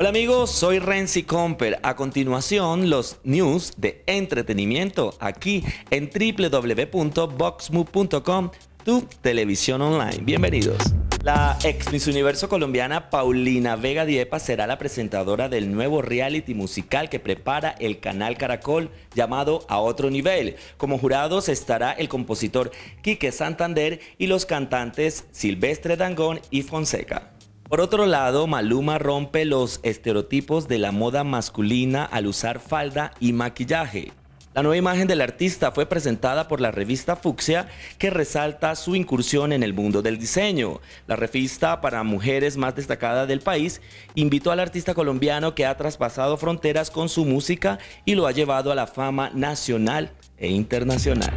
Hola amigos, soy Renzi Comper. A continuación, los news de entretenimiento aquí en www.boxmo.com tu televisión online. Bienvenidos. La ex Miss Universo colombiana Paulina Vega Diepa será la presentadora del nuevo reality musical que prepara el canal Caracol llamado A Otro Nivel. Como jurados estará el compositor Quique Santander y los cantantes Silvestre Dangón y Fonseca. Por otro lado, Maluma rompe los estereotipos de la moda masculina al usar falda y maquillaje. La nueva imagen del artista fue presentada por la revista Fuxia, que resalta su incursión en el mundo del diseño. La revista para mujeres más destacada del país invitó al artista colombiano que ha traspasado fronteras con su música y lo ha llevado a la fama nacional e internacional.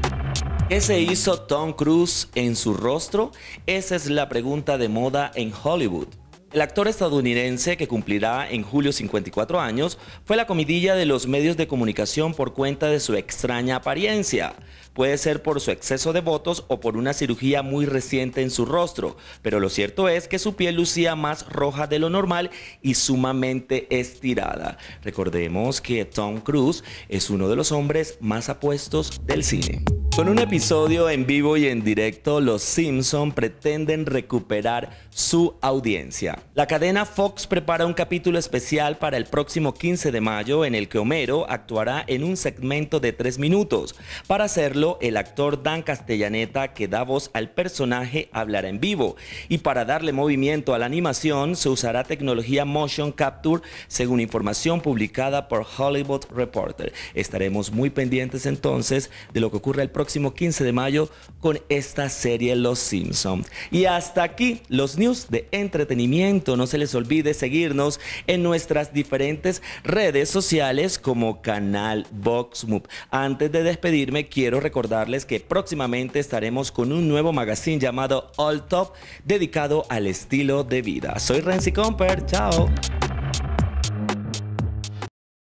¿Qué se hizo Tom Cruise en su rostro? Esa es la pregunta de moda en Hollywood. El actor estadounidense, que cumplirá en julio 54 años, fue la comidilla de los medios de comunicación por cuenta de su extraña apariencia. Puede ser por su exceso de votos o por una cirugía muy reciente en su rostro, pero lo cierto es que su piel lucía más roja de lo normal y sumamente estirada. Recordemos que Tom Cruise es uno de los hombres más apuestos del cine. Con un episodio en vivo y en directo, los Simpson pretenden recuperar su audiencia. La cadena Fox prepara un capítulo especial para el próximo 15 de mayo en el que Homero actuará en un segmento de tres minutos. Para hacerlo, el actor Dan Castellaneta, que da voz al personaje, hablará en vivo. Y para darle movimiento a la animación, se usará tecnología Motion Capture, según información publicada por Hollywood Reporter. Estaremos muy pendientes entonces de lo que ocurre el próximo 15 de mayo con esta serie Los Simpsons. Y hasta aquí los news de entretenimiento no se les olvide seguirnos en nuestras diferentes redes sociales como canal VoxMove. Antes de despedirme, quiero recordarles que próximamente estaremos con un nuevo magazine llamado All Top dedicado al estilo de vida. Soy Renzi Comper, chao.